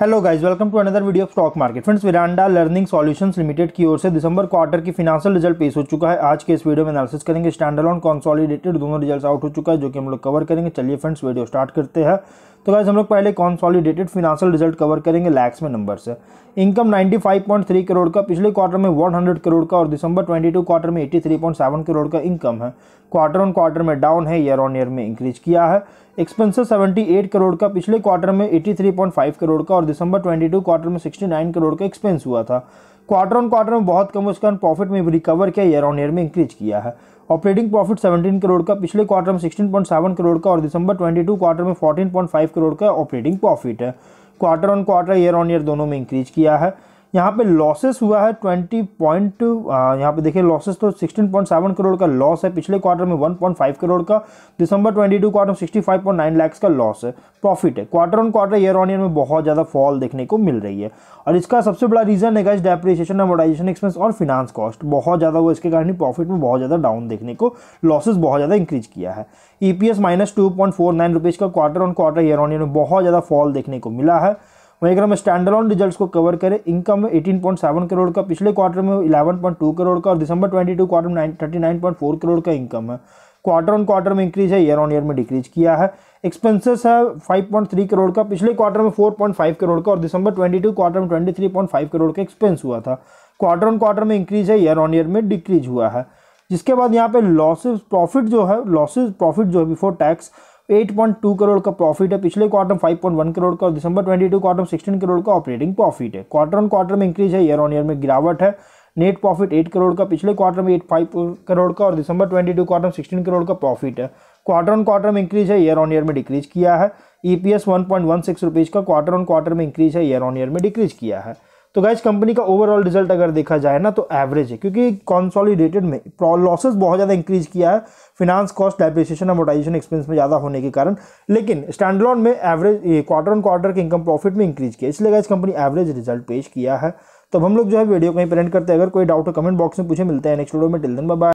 hello guys welcome to another video of stock market friends Veranda learning solutions limited की ओर से दिसंबर quarter की फिनाशियल रिजल्ट पेश हो चुका है आज के इस वीडियो में एनालिसिस करेंगे स्टैंडर्ड कॉन्सॉलिडेटेड दोनों रिजल्ट आउट हो चुका है जो कि हम लोग कवर करेंगे चलिए फ्रेंड्स वीडियो स्टार्ट करते हैं तो वैसे हम लोग पहले कॉन्सॉलिडेटेड फिनांशियल रिजल्ट कवर करेंगे लैक्स में नंबर से इनकम 95.3 करोड़ का पिछले क्वार्टर में 100 करोड़ का और दिसंबर 22 क्वार्टर में 83.7 करोड़ का इनकम है क्वार्टर ऑन क्वार्टर में डाउन है ईयर ऑन ईयर में इंक्रीज किया है एक्सपेंसेस 78 करोड़ का पिछले क्वार्टर में 83.5 करोड़ का और दिसंबर 22 क्वार्टर में 69 करोड़ का एक्सपेंस हुआ था क्वार्टर ऑन क्वार्टर में बहुत कम उसका प्रॉफिट में रिकवर किया ईयर ऑन ईयर में इंक्रीज किया है ऑपरेटिंग प्रॉफिट 17 करोड़ का पिछले क्वार्टर में 16.7 करोड़ का और दिसंबर 22 क्वार्टर में 14.5 करोड़ का ऑपरेटिंग प्रॉफिट है quarter on quarter year on year दोनों में इंक्रीज किया है यहाँ पे लॉसेस हुआ है ट्वेंटी पॉइंट यहाँ पे देखिए लॉसेस तो सिक्सटीन पॉइंट सेवन करोड़ का लॉस है पिछले क्वार्टर में वन पॉइंट फाइव करोड़ का दिसंबर ट्वेंटी टू क्वार्टर में sixty five point nine lakhs का लॉस है प्रॉफिट है quarter on quarter year on year में बहुत ज़्यादा फॉल देखने को मिल रही है और इसका सबसे बड़ा रीज़न है इस डेप्रिशिएशन एमोडाइजेशन एक्सपेंस और फिनांस कॉस्ट बहुत ज़्यादा हुआ इसके कारण प्रॉफिट में बहुत ज़्यादा डाउन देखने को लॉसेस बहुत ज़्यादा इंक्रीज किया है E P S minus two point four nine rupees का quarter on quarter year on year में बहुत ज़्यादा फॉल देखने को मिला है वहीं अगर हम स्टैंडर्ड ऑन रिजल्ट को कवर करें income eighteen point seven crore का पिछले क्वार्टर में इलेवन पॉइंट टू करोड़ का और दिसंबर ट्वेंटी टू क्वार्टर में thirty nine point four crore का इनकम है क्वार्टर ऑन क्वार्टर में इंक्रीज है ईयर ऑन ईयर में डिक्रीज किया है एक्सपेंसेस है 5.3 करोड़ का पिछले क्वार्टर में 4.5 करोड़ का और दिसंबर 22 क्वार्टर में 23.5 करोड़ का एक्सपेंस हुआ था क्वार्टर ऑन क्वार्टर में इंक्रीज है ईयर ऑन ईयर में डिक्रीज हुआ है जिसके बाद यहाँ पे लॉसेज प्रॉफिट जो है लॉसेज प्रॉफिट जो है बिफोर टैक्स 8.2 करोड़ का प्रॉफिट है पिछले क्वार्टर 5.1 करोड़ का और दिसंबर 22 क्वार्टर 16 करोड़ का ऑपरेटिंग प्रॉफिट है क्वार्टर ऑन क्वार्टर में इंक्रीज है ईयर ऑन ईयर में गिरावट है नेट प्रॉफिट 8 करोड़ का पिछले क्वार्टर में 8.5 करोड़ का और दिसंबर 22 क्वार्टर 16 करोड़ का प्रॉफिट है क्वार्टर ऑन क्वार्टर में इंक्रीज है ईयर ऑन ईयर में डिक्रीज किया है ई पी एस का क्वार्टर ऑन क्वार्टर में इंक्रीज है ईयर ऑन ईयर में डिक्रीज किया है तो गाइज कंपनी का ओवरऑल रिजल्ट अगर देखा जाए ना तो एवरेज है क्योंकि कॉन्सॉलीडेटेड में लॉसेस बहुत ज़्यादा इंक्रीज किया है finance cost depreciation amortisation expense में ज़्यादा होने के कारण लेकिन स्टैंडलॉन में एवरेज क्वार्टर ऑन क्वार्टर के इनकम प्रॉफिट में इंक्रीज किया इसलिए गाइज कंपनी एवरेज रिजल्ट पेश किया है तो हम लोग जो है वीडियो कहीं प्रेजेंट करते हैं अगर कोई डाउट हो कमेंट बॉक्स में पूछे मिलते हैं नेक्स्ट वीडियो में टिल दिन बाय